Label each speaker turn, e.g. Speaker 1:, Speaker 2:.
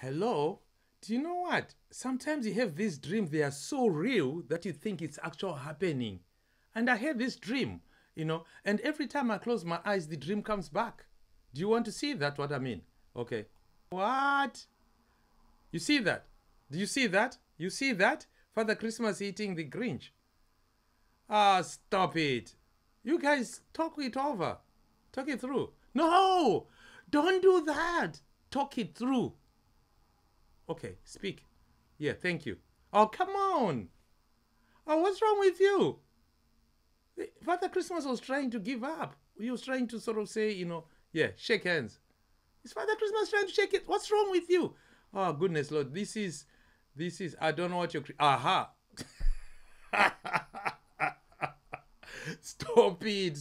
Speaker 1: Hello? Do you know what? Sometimes you have these dreams, they are so real that you think it's actual happening. And I had this dream, you know, and every time I close my eyes, the dream comes back. Do you want to see that, what I mean? Okay. What? You see that? Do you see that? You see that? Father Christmas eating the Grinch. Ah, stop it. You guys talk it over. Talk it through. No! Don't do that. Talk it through. Okay, speak. Yeah, thank you. Oh, come on. Oh, what's wrong with you? Father Christmas was trying to give up. He was trying to sort of say, you know, yeah, shake hands. Is Father Christmas trying to shake it? What's wrong with you? Oh, goodness, Lord. This is, this is, I don't know what you're, aha. stop it.